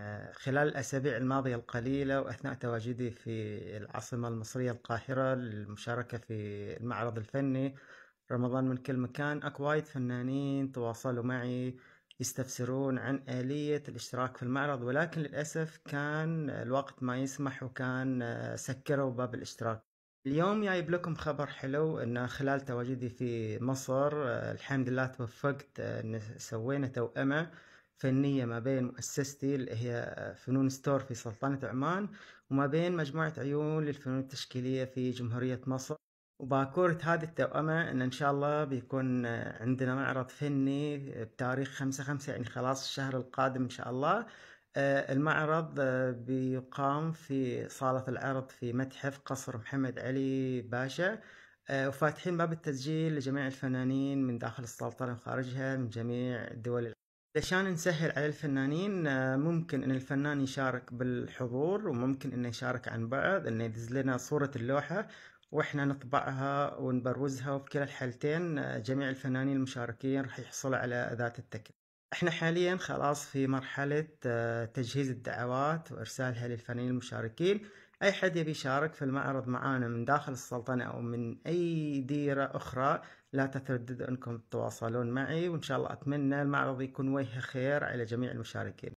آه، خلال الأسابيع الماضية القليلة وأثناء تواجدي في العاصمة المصرية القاهرة للمشاركة في المعرض الفني رمضان من كل مكان أكو وايد فنانين تواصلوا معي يستفسرون عن آلية الاشتراك في المعرض ولكن للأسف كان الوقت ما يسمح وكان آه، سكروا باب الاشتراك اليوم جايب لكم خبر حلو أنه خلال تواجدي في مصر آه، الحمد لله توفقت ان سوينا توأمة فنية ما بين مؤسستي اللي هي فنون ستور في سلطنة عمان وما بين مجموعة عيون للفنون التشكيلية في جمهورية مصر وباكورة هذه التوأمة إن إن شاء الله بيكون عندنا معرض فني بتاريخ خمسة خمسة يعني خلاص الشهر القادم إن شاء الله آه، المعرض آه، بيقام في صالة العرض في متحف قصر محمد علي باشا آه، وفاتحين باب التسجيل لجميع الفنانين من داخل السلطنة وخارجها من جميع الدول علشان نسهل على الفنانين آه، ممكن ان الفنان يشارك بالحضور وممكن انه يشارك عن بعد انه يدز لنا صورة اللوحة واحنا نطبعها ونبروزها وفي كلا الحالتين آه، جميع الفنانين المشاركين راح يحصلوا على ذات التكلفة احنا حاليا خلاص في مرحلة آه، تجهيز الدعوات وارسالها للفنانين المشاركين اي حد يبي يشارك في المعرض معانا من داخل السلطنة او من اي ديرة اخرى لا تتردد انكم تتواصلون معي وان شاء الله اتمنى المعرض يكون وجه خير على جميع المشاركين